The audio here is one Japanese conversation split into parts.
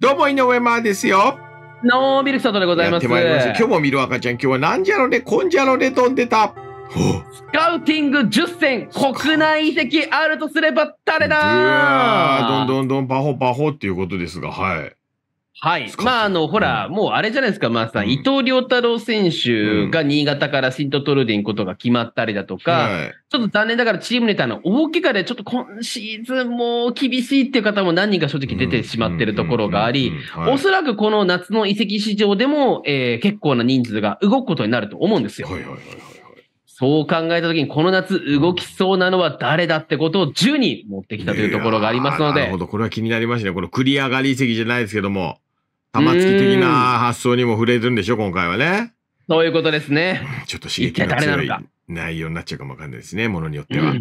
どうも井上真ですよ。ノーミルクサートでございます。まま今日も見る赤ちゃん、今日はなんじゃろね、こんじゃろね、飛んでた。スカウティング10戦国内移籍あるとすれば誰だどんどんどんパホパホっていうことですが、はい。はい。まあ、あの、ほら、うん、もうあれじゃないですか、まあさ、うん、伊藤良太郎選手が新潟からシントトルディンことが決まったりだとか、うん、ちょっと残念ながらチームネタの大怪我で、ちょっと今シーズンも厳しいっていう方も何人か正直出てしまってるところがあり、おそらくこの夏の移籍市場でも、えー、結構な人数が動くことになると思うんですよ。はいはいはいはいそう考えたときに、この夏動きそうなのは誰だってことを10人持ってきたというところがありますので。なるほど。これは気になりましたね。この繰り上がり移籍じゃないですけども。玉突き的な発想にも触れるんでしょ、今回はね。そういうことですね。ちょっと刺激が強い内容になっちゃうかもわかんないですね、ものによっては。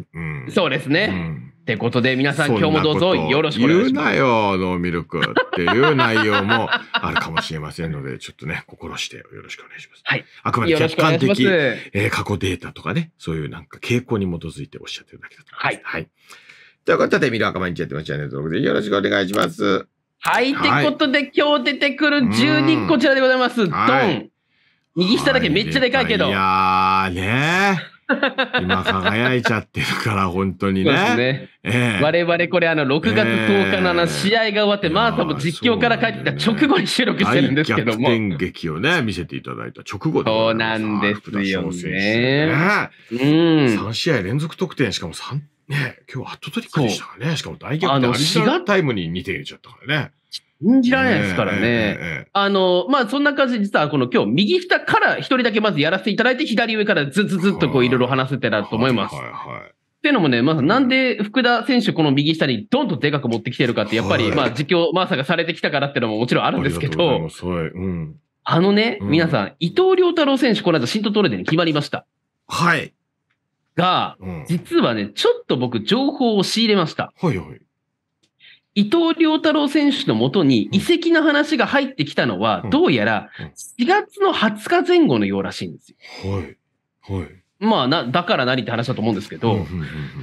そうですね。ってことで皆さん今日もどうぞよろしくお願いします。言うなよノーミルクっていう内容もあるかもしれませんのでちょっとね心してよろしくお願いします。はい、あくまで客観的、え過去データとかねそういうなんか傾向に基づいておっしゃってるだけだと思います。はい、ということでミル赤毎日やってましぜひよろしくお願いします。はい、い、ってことで今日出てくる12こちらでございます。ドン、はい、右下だけめっちゃでかいけど。いやね今輝いちゃってるから本当にね。ですね。えー、我々これあの6月10日のあの試合が終わって、マーサも実況から帰ってきた直後に収録してるんですけども。大逆劇をね見せていただいた直後そうなんですよね。ねうん、3試合連続得点しかも3ね今日アットトリックでしたからね。しかも大逆転あの、ィショタイムに似ていっちゃったからね。信じられないですからね。えー、あの、まあ、そんな感じで、実はこの今日、右下から一人だけまずやらせていただいて、左上からずずずっとこういろいろ話せてなと思います。はいはい、はい、っていうのもね、まず、なんで福田選手この右下にどんとでかく持ってきてるかって、やっぱり、まあ、実況、マーサがされてきたからっていうのももちろんあるんですけど、あのね、皆さん、伊藤良太郎選手、この間、新都トレーデに決まりました。はい。が、うん、実はね、ちょっと僕、情報を仕入れました。はいはい。伊藤良太郎選手のもとに移籍の話が入ってきたのは、どうやら4月の20日前後のようらしいんですよ。はい。はい。まあな、だから何って話だと思うんですけど、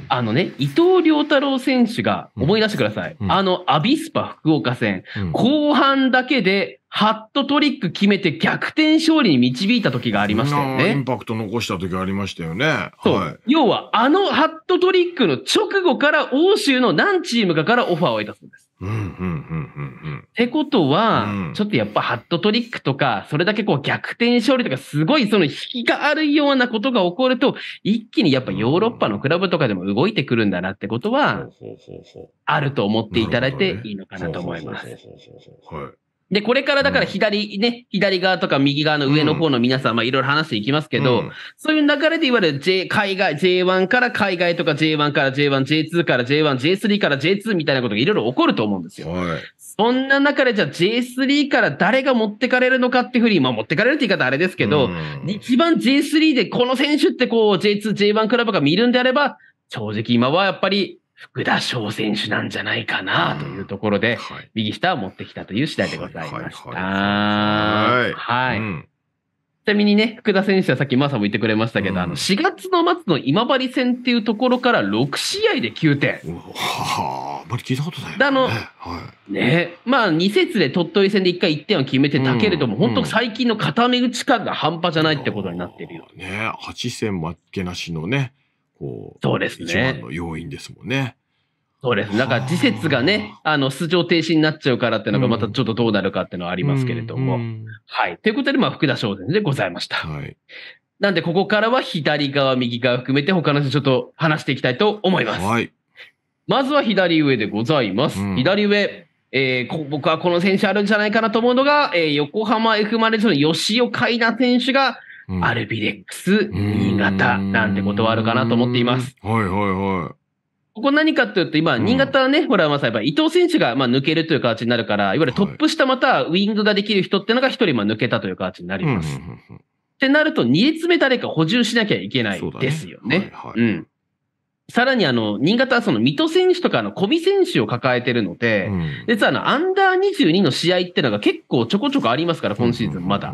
あのね、伊藤良太郎選手が思い出してください。あの、アビスパ福岡戦、後半だけでハットトリック決めて逆転勝利に導いた時がありましたよね。インパクト残した時ありましたよね。そう。はい、要は、あのハットトリックの直後から欧州の何チームかからオファーを得たそうです。うん、うん、うん、うん。ってことは、うん、ちょっとやっぱハットトリックとか、それだけこう逆転勝利とか、すごいその引きがあるようなことが起こると、一気にやっぱヨーロッパのクラブとかでも動いてくるんだなってことは、あると思っていただいていいのかなと思います。はい。で、これからだから左ね、左側とか右側の上の方の皆さん、まあいろいろ話していきますけど、そういう流れでいわゆる J、海外、J1 から海外とか J1 から J1、J2 から J1、J3 から J2 みたいなことがいろいろ起こると思うんですよ。そんな中でじゃあ J3 から誰が持ってかれるのかっていうふうに、まあ持ってかれるって言い方あれですけど、一番 J3 でこの選手ってこう J2、J1 クラブが見るんであれば、正直今はやっぱり福田翔選手なんじゃないかなというところで、右下を持ってきたという次第でございました。はいはいちなみにね、福田選手はさっきマーさも言ってくれましたけど、うん、あの4月の末の今治戦っていうところから6試合で9点。はあ、あんまり聞いたことない、ね、あの、はい、ね、まあ2節で鳥取戦で1回1点を決めてたけれども、うん、本当最近の固め打ち感が半端じゃないってことになってるよ。うん、ね、8戦負けなしのね。こう、そうですね。一番の要因ですもんね。そうです。なんか、時節がね、あの、出場停止になっちゃうからっていうのが、またちょっとどうなるかっていうのはありますけれども。うんうん、はい。ということで、まあ、福田商店でございました。はい。なんで、ここからは左側、右側含めて、他の人ちょっと話していきたいと思います。はい。まずは左上でございます。うん、左上、えー、僕はこの選手あるんじゃないかなと思うのが、えー、横浜 F・ マレーズの吉尾海選手が、アルビレックス新潟なんてことはあるかなと思っています。はいはいはい。ここ何かというと、今、新潟はね、うん、ほら、まさに伊藤選手がまあ抜けるという形になるから、いわゆるトップ下またウイングができる人ってのが一人まあ抜けたという形になります。ってなると、2列目誰か補充しなきゃいけないですよね。はいはい、うんさらにあの、新潟はその水戸選手とかの小見選手を抱えてるので、うん、実はあの、アンダー22の試合ってのが結構ちょこちょこありますから、今シーズンまだ。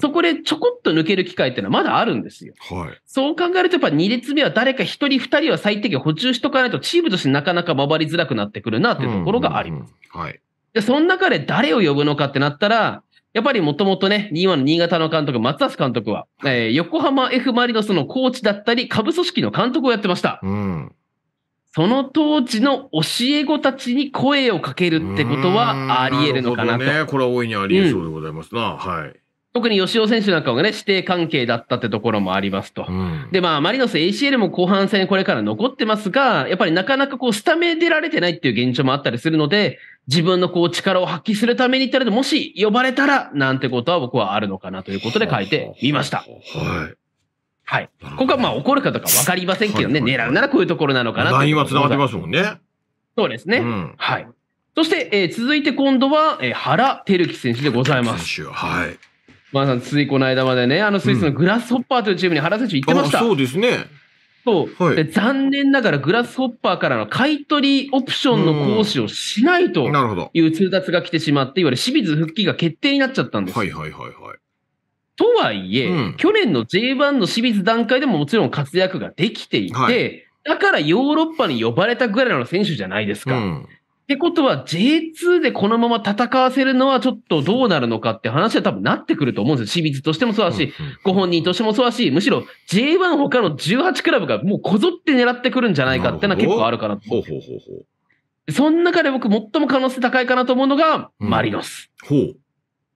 そこでちょこっと抜ける機会ってのはまだあるんですよ。はい、そう考えるとやっぱ2列目は誰か1人2人は最低限補充しとかないと、チームとしてなかなか回りづらくなってくるなっていうところがあります。はい。で、その中で誰を呼ぶのかってなったら、やっぱりもともとね、今の新潟の監督、松橋監督は、えー、横浜 F・ マリノスのコーチだったり、下部組織の監督をやってました。うん、その当時の教え子たちに声をかけるってことはあり得るのかなと。なね、これは大いにあり得そうでございますな。うん、はい。特に吉尾選手なんかはね、指定関係だったってところもありますと。うん、で、まあ、マリノス ACL も後半戦これから残ってますが、やっぱりなかなかこう、スタメン出られてないっていう現状もあったりするので、自分のこう力を発揮するために言ったら、もし呼ばれたら、なんてことは僕はあるのかなということで書いてみました。はい。はい。ここはまあ怒るかとか分かりませんけどね、狙うならこういうところなのかなと。ラインは繋がってますもんね。そうですね。うん、はい。そして、えー、続いて今度は、えー、原輝樹選手でございます。はい。まあ、ついこの間までね、あのスイスのグラスホッパーというチームに原選手行ってました。うん、そうですね。そう、はい、で残念ながらグラスホッパーからの買い取りオプションの行使をしないという通達が来てしまって、いわゆる清水復帰が決定になっちゃったんです。はいはいはいはい。とはいえ、うん、去年の J1 の清水段階でももちろん活躍ができていて、はい、だからヨーロッパに呼ばれたぐらいの選手じゃないですか。うんってことは J2 でこのまま戦わせるのはちょっとどうなるのかって話は多分なってくると思うんですよ。清水としてもそうだし、ご本人としてもそうだし、むしろ J1 他の18クラブがもうこぞって狙ってくるんじゃないかってのは結構あるかなとほうほうほうほうその中で僕最も可能性高いかなと思うのが、マリノス。ほう。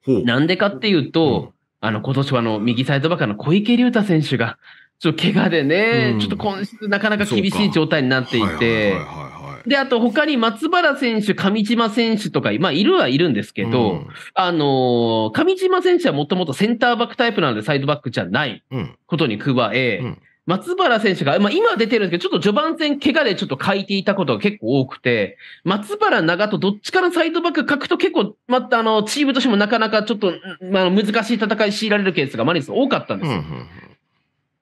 ほう。なんでかっていうと、あの、今年はあの、右サイドバカの小池竜太選手が、ちょっと怪我でね、ちょっと今週なかなか厳しい状態になっていて、はいはいはいで、あと他に松原選手、上島選手とか、まあ、いるはいるんですけど、うん、あのー、上島選手はもともとセンターバックタイプなのでサイドバックじゃないことに加え、うん、松原選手が、まあ、今出てるんですけど、ちょっと序盤戦怪我でちょっと書いていたことが結構多くて、松原長とどっちからサイドバック書くと結構、またあの、チームとしてもなかなかちょっと、まあ、難しい戦い強いられるケースがマリス多かったんですよ。うんうん、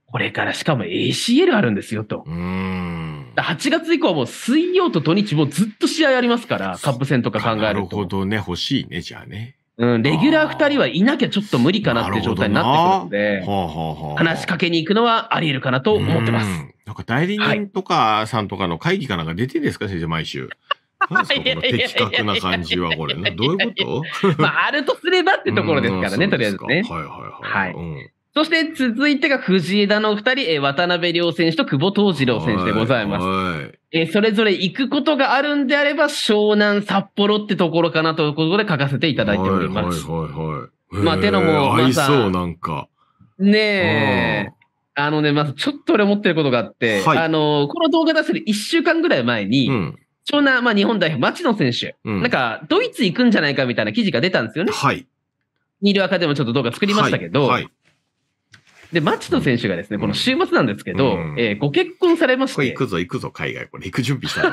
これからしかも ACL あるんですよと。うん8月以降はもう水曜と土日もずっと試合ありますから、カップ戦とか考えると。なるほどね、欲しいね、じゃあね。うん、レギュラー2人はいなきゃちょっと無理かなって状態になってくるので、はあはあ、話しかけに行くのはあり得るかなと思ってます。なんか代理人とかさんとかの会議かなんか出てるんですか、い、先生、毎週。なんです的確な感じはこれ、ね、どういうことまあ、あるとすればってところですからね、とりあえずね。はいはいはい。はい、うんそして続いてが藤枝の2二人、えー、渡辺亮選手と久保東次郎選手でございます。えー、それぞれ行くことがあるんであれば、湘南札幌ってところかなということで書かせていただいております。はいはいはい、はい。まあ、てのも、まさ、そう、なんか。ねえ。あのね、まずちょっと俺思ってることがあって、はい、あの、この動画出せる1週間ぐらい前に、うん、湘南、まあ日本代表、町野選手、うん、なんか、ドイツ行くんじゃないかみたいな記事が出たんですよね。はい。ニールアカでもちょっと動画作りましたけど、はい、はいで、町野選手がですね、この週末なんですけど、うんうん、えー、ご結婚されまして。これ行くぞ、行くぞ、海外。これ行く準備した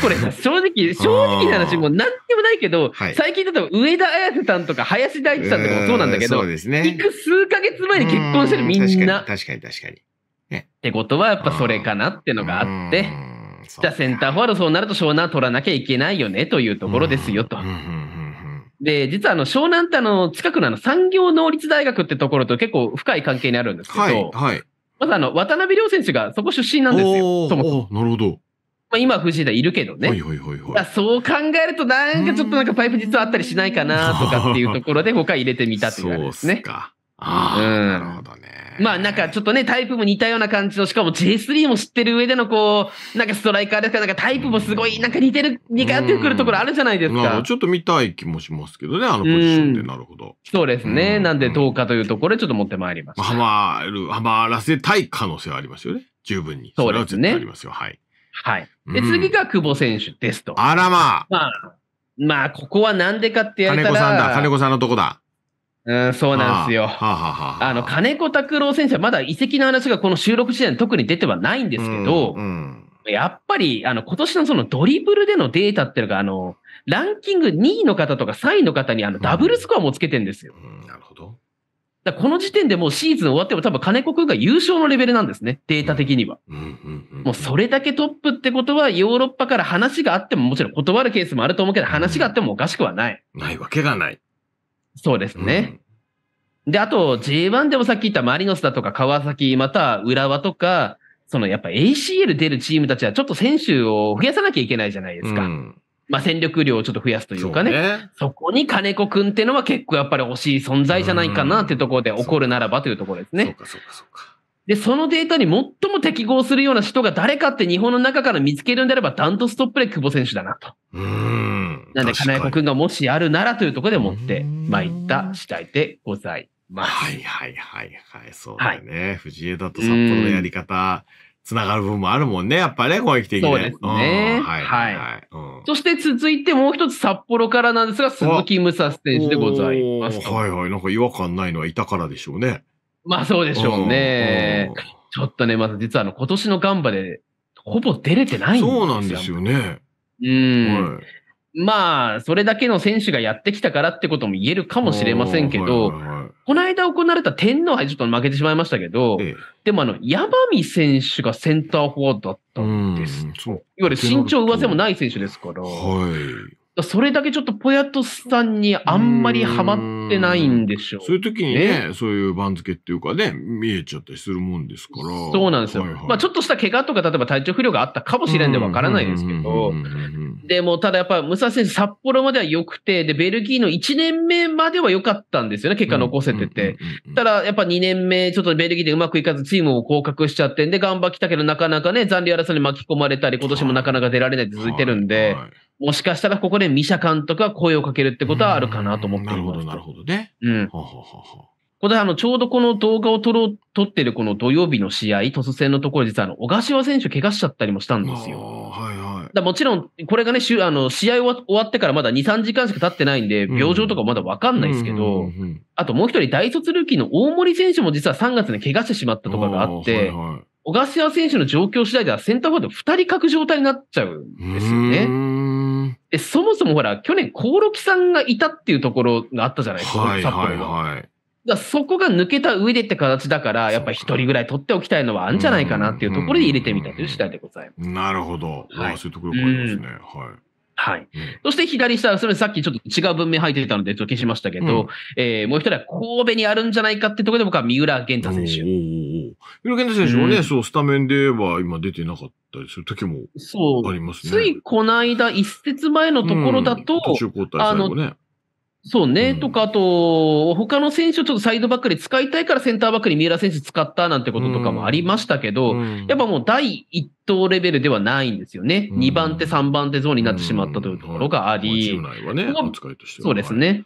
これ正直、正直な話、もう何でもないけど、最近だと上田綾瀬さんとか林大地さんとかもそうなんだけど、そうですね。行く数ヶ月前に結婚してるみんな。確かに確かに。ね、ってことは、やっぱそれかなってのがあって、じゃあセンターフォワードそうなると湘南取らなきゃいけないよねというところですよと。うんうんうんで、実はあの、湘南ってあの、近くのの、産業能率大学ってところと結構深い関係にあるんですけど、はい、はい。まずあの、渡辺亮選手がそこ出身なんですよ、そもそも。なるほど。まあ、今、藤田いるけどね。はいはいはいはい、そう考えると、なんかちょっとなんかパイプ実はあったりしないかなとかっていうところで、他入れてみたっていう感じですね。そうすか。ああ、うん、なるほどね。まあなんかちょっとね、タイプも似たような感じの、しかも J3 も知ってる上でのこう、なんかストライカーですから、なんかタイプもすごい、なんか似てる、似合ってくるところあるじゃないですか。ちょっと見たい気もしますけどね、あのポジションて、なるほど。そうですね。んなんで10日というところでちょっと持ってまいりました。はまる、はまらせたい可能性はありますよね。十分に。そうですね。ありますよ。はい。はい。で、次が久保選手ですと。あらまあ。まあ、まあ、ここはなんでかってやったら。金子さんだ、金子さんのとこだ。うん、そうなんですよ。はあはあ、の、金子拓郎先生、まだ遺跡の話がこの収録時点で特に出てはないんですけど、うんうん、やっぱり、あの、今年のそのドリブルでのデータっていうのが、あの、ランキング2位の方とか3位の方にあのダブルスコアもつけてんですよ。うん、なるほど。だこの時点でもうシーズン終わっても多分金子くんが優勝のレベルなんですね、データ的には。もうそれだけトップってことは、ヨーロッパから話があっても、もちろん断るケースもあると思うけど、話があってもおかしくはない。ないわけがない。そうですね。うん、で、あと J1 でもさっき言ったマリノスだとか川崎、また浦和とか、そのやっぱ ACL 出るチームたちはちょっと選手を増やさなきゃいけないじゃないですか。うん、まあ戦力量をちょっと増やすというかね。そねそこに金子君っていうのは結構やっぱり惜しい存在じゃないかなっていうところで起こるならばというところですね。そうかそうかそうか。で、そのデータに最も適合するような人が誰かって日本の中から見つけるんであれば、ダントストップで久保選手だなと。うんなんで、金子君がもしあるならというところで持ってまいった次第でございます。はいはいはいはい、そうだよね。はい、藤枝と札幌のやり方。つながる部分もあるもんね、やっぱね、攻撃的に、ね。そうですね。はい。はい。はいうん、そして続いてもう一つ札幌からなんですが、鈴木武蔵選手でございます。はいはい。なんか違和感ないのはいたからでしょうね。まあそうでしょうね。うんうん、ちょっとね、まず実はあの今年のガンバでほぼ出れてないんですよ。そうなんですよね。うん。はい、まあ、それだけの選手がやってきたからってことも言えるかもしれませんけど、はいはいはい、この間行われた天皇杯ちょっと負けてしまいましたけど、ええ、でもあの、山見選手がセンターフォワードだったんです。いわゆる身長上背もない選手ですから。はい。それだけちょっとぽやとさんにあんまりハマってないんでしょう、そういう時にね、そういう番付っていうかね、見えちゃったりするもんですから。そうなんですよ。はいはい、まあちょっとした怪我とか、例えば体調不良があったかもしれんでわからないですけど、でもただやっぱ武蔵選手、札幌までは良くて、で、ベルギーの1年目までは良かったんですよね、結果残せてて。ただやっぱ2年目、ちょっとベルギーでうまくいかずチームを降格しちゃってんで、頑張ってきたけど、なかなかね、残留争いに巻き込まれたり、今年もなかなか出られないって続いてるんで、はいはいもしかしたらここでミシャ監督は声をかけるってことはあるかなと思ってなるほど、なるほどね。うん。はははこれあの、ちょうどこの動画を撮ろう、撮ってるこの土曜日の試合、突然のところ、実はあの、小柏選手怪我しちゃったりもしたんですよ。はいはい。だもちろん、これがね、あの、試合終わってからまだ2、3時間しか経ってないんで、病状とかまだわかんないですけど、あともう一人大卒ルーキーの大森選手も実は3月に怪我してしまったとかがあって、はいはい、小柏選手の状況次第ではセンターフォワード2人欠く状態になっちゃうんですよね。で、そもそもほら、去年、興梠さんがいたっていうところがあったじゃないですか、はいはいはい。だそこが抜けた上でって形だから、やっぱり一人ぐらい取っておきたいのはあるんじゃないかなっていうところで入れてみたという次第でございます。なるほど。はい、そういうところがありますね。はい。はい。そして左下、それさっきちょっと違う文明入ってたので、ちょっと消しましたけど、うん、えー、もう一人は神戸にあるんじゃないかってところで僕は三浦玄太選手。三浦玄太選手もね、うん、そう、スタメンでは今出てなかったりする時もありますね。ついこの間、一節前のところだと、うん、途中交代最後ね。そうね、うん、とか、あと、他の選手をちょっとサイドバックで使いたいからセンターバックに三浦選手使ったなんてこととかもありましたけど、うん、やっぱもう第一等レベルではないんですよね。うん、2番手、3番手ゾーンになってしまったというところがあり。ね、そうですね。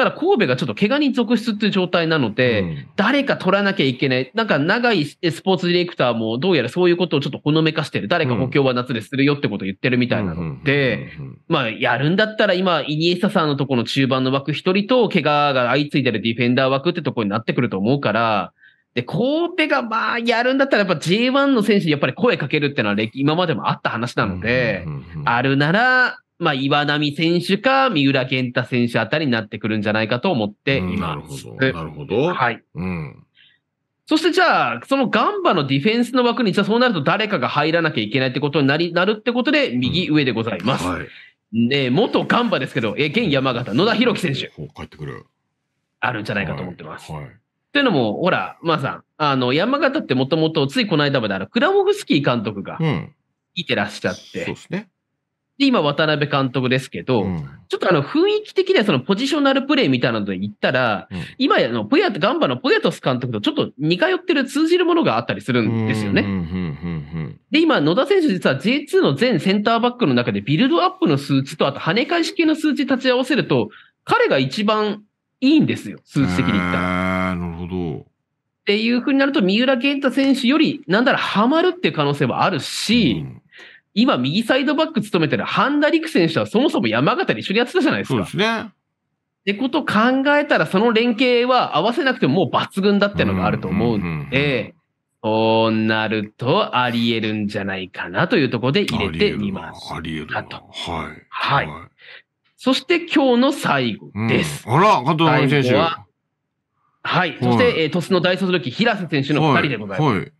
ただ神戸がちょっと怪我に続出っていう状態なので、うん、誰か取らなきゃいけない。なんか長いスポーツディレクターもどうやらそういうことをちょっとほのめかしてる。誰か補強は夏でするよってことを言ってるみたいなので、まあやるんだったら今、イニエスタさんのところの中盤の枠一人と怪我が相次いでるディフェンダー枠ってところになってくると思うから、で、神戸がまあやるんだったらやっぱ J1 の選手にやっぱり声かけるってのは今までもあった話なので、あるなら、まあ、岩波選手か、三浦健太選手あたりになってくるんじゃないかと思っています。うん、なるほど。なるほど。はい。うん。そしてじゃあ、そのガンバのディフェンスの枠に、じゃあそうなると誰かが入らなきゃいけないってことになり、なるってことで、右上でございます。うん、はい。ね、元ガンバですけど、え、現山形、野田博樹選手。帰ってくる。あるんじゃないかと思ってます。はい。はいっていうのも、ほら、まあさん、あの、山形ってもともと、ついこの間まで、あの、クラモフスキー監督が、いてらっしゃって、うん、そうですね。で、今、渡辺監督ですけど、うん、ちょっとあの、雰囲気的にはそのポジショナルプレーみたいなので言ったら、うん、今のポヤ、ガンバのポヤトス監督とちょっと似通ってる通じるものがあったりするんですよね。で、今、野田選手実は J2 の全センターバックの中でビルドアップの数値と、あと跳ね返し系の数値立ち合わせると、彼が一番いいんですよ、数値的に言ったら。なるほど。っていうふうになると、三浦健太選手より、なんならハマるっていう可能性はあるし、うん今、右サイドバック務めてる半田陸選手はそもそも山形で一緒にやってたじゃないですか。そうですね。ってこと考えたら、その連携は合わせなくてももう抜群だってのがあると思うので、そうなるとあり得るんじゃないかなというところで入れてみます。あり得ると。はい。はい。そして今日の最後です。うん、あら、加藤選手。はい。そして、鳥栖の大卒力平瀬選手の2人でございます。はい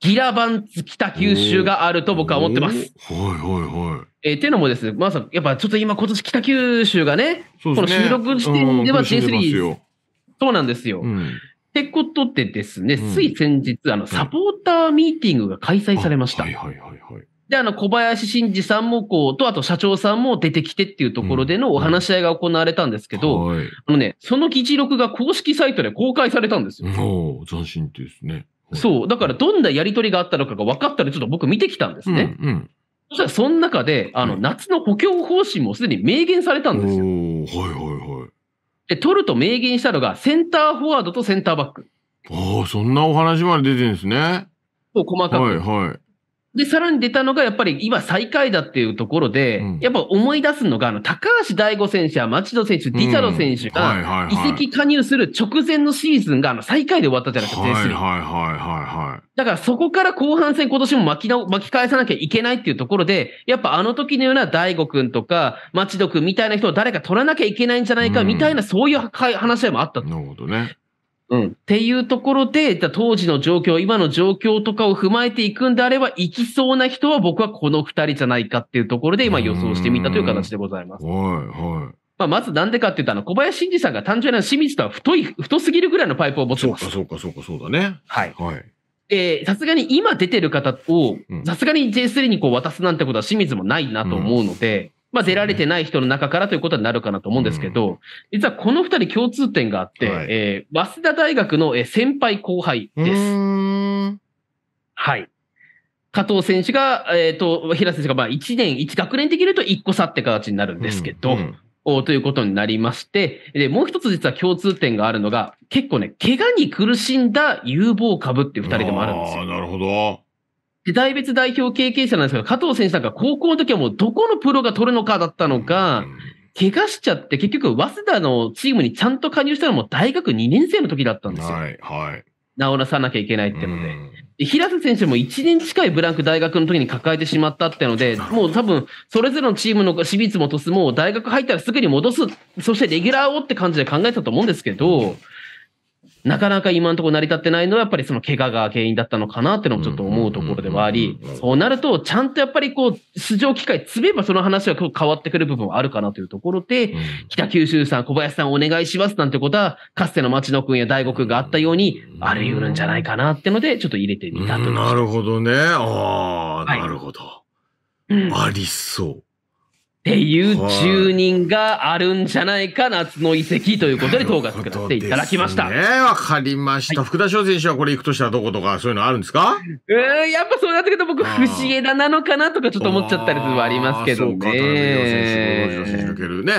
ギラ版北九州があると僕は思ってます。はいはいはい。えー、っていうのもですね、まさ、あ、やっぱちょっと今今年北九州がね、ねこの収録時点では J3、そうなんですよ。うんってことでですね、つい先日、あの、サポーターミーティングが開催されました。はいはいはいはい。で、あの、小林慎二さんもこう、と、あと社長さんも出てきてっていうところでのお話し合いが行われたんですけど、うんはい、あのね、その議事録が公式サイトで公開されたんですよ。お斬新ですね。そう。だから、どんなやり取りがあったのかが分かったので、ちょっと僕見てきたんですね。うん、うん、そしたら、その中で、あの、夏の補強方針もすでに明言されたんですよ。はいはいはい。で、取ると明言したのが、センターフォワードとセンターバック。ああ、そんなお話まで出てるんですね。そう、細かく。はいはい。で、さらに出たのが、やっぱり今最下位だっていうところで、うん、やっぱ思い出すのが、あの、高橋大吾選手や町戸選手、ディチロ選手が、移籍加入する直前のシーズンが、あの、最下位で終わったじゃないですか、はいはいはいはいだからそこから後半戦、今年も巻きな巻き返さなきゃいけないっていうところで、やっぱあの時のような大悟くんとか、町戸くんみたいな人を誰か取らなきゃいけないんじゃないか、みたいな、うん、そういう話し合いもあったなるほどね。うん、っていうところで、当時の状況、今の状況とかを踏まえていくんであれば、行きそうな人は僕はこの2人じゃないかっていうところで、今予想してみたという形でございます。はいはい。まあ、まずなんでかっていうと、ら、小林真二さんが単純な清水とは太い、太すぎるぐらいのパイプを持ってます。そうか、そうか、そうか、そうだね。はい。はい。で、さすがに今出てる方を、さすがに J3 にこう渡すなんてことは清水もないなと思うので、まあ、出られてない人の中からということになるかなと思うんですけど、うん、実はこの2人共通点があって、はい、えー、早稲田大学の先輩後輩です。はい。加藤選手が、えっ、ー、と、平瀬選手がまあ1年、1学年できると1個差って形になるんですけど、うんうんということになりまして、で、もう一つ実は共通点があるのが、結構ね、怪我に苦しんだ有望株っていう二人でもあるんですよ。なるほど。世代別代表経験者なんですが、加藤選手なんか高校の時はもうどこのプロが取るのかだったのか、怪我しちゃって、結局、早稲田のチームにちゃんと加入したのも大学2年生の時だったんですよ。はい、はい。治らさなきゃいけないってので。平瀬選手も1年近いブランク大学の時に抱えてしまったってので、もう多分、それぞれのチームの私立も落とす、も大学入ったらすぐに戻す、そしてレギュラーをって感じで考えてたと思うんですけど、なかなか今のところ成り立ってないのは、やっぱりその怪我が原因だったのかなってのをちょっと思うところではあり、そうなると、ちゃんとやっぱりこう、出場機会積めばその話は変わってくる部分はあるかなというところで、北九州さん、小林さんお願いしますなんてことは、かつての町野君や大悟君があったように、あり得るんじゃないかなってので、ちょっと入れてみたと、なるほどね。ああ、なるほど。ありそう。っていう住人があるんじゃないか、夏の遺跡ということで、統括下っていただきました。ね、わかりました。はい、福田翔選手はこれ行くとしたらどことか、そういうのあるんですかうん、やっぱそうなってくると、僕、藤だなのかなとか、ちょっと思っちゃったりするありますけどね。そうか、選手、けるね。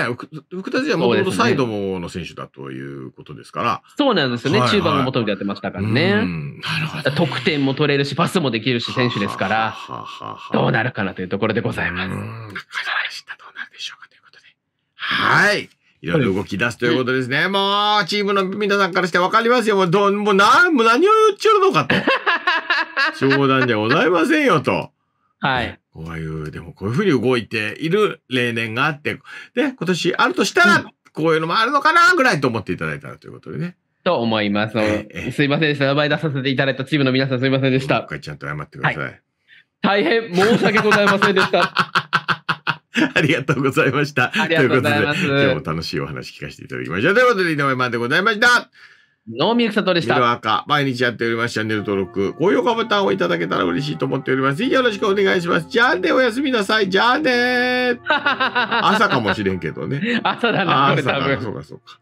福田選手はもともとサイドの選手だということですから。そうなんですよね。中盤も元々やってましたからね。なるほど。得点も取れるし、パスもできるし、選手ですから、どうなるかなというところでございます。はい。いろいろ動き出すということですね。もう、チームの皆さんからして分かりますよ。もう、ど、もう、な、もう何を言っちゃうのかと。冗談じゃございませんよと。はい。こういう、でもこういうふうに動いている例年があって、で、今年あるとしたら、こういうのもあるのかなぐらいと思っていただいたらということでね。と思います。えすいませんでした。名前出させていただいたチームの皆さんすいませんでした。もう一回ちゃんと謝ってください。はい、大変申し訳ございませんでした。ありがとうございました。ありがとうございます。今日も楽しいお話聞かせていただきましょう。ということで、井上まんでございました。ノーミルクサトでした。赤、毎日やっております。チャンネル登録、高評価ボタンをいただけたら嬉しいと思っております。ぜひよろしくお願いします。じゃあね、おやすみなさい。じゃあね。朝かもしれんけどね。朝だな、これ多分。そうか、そうか。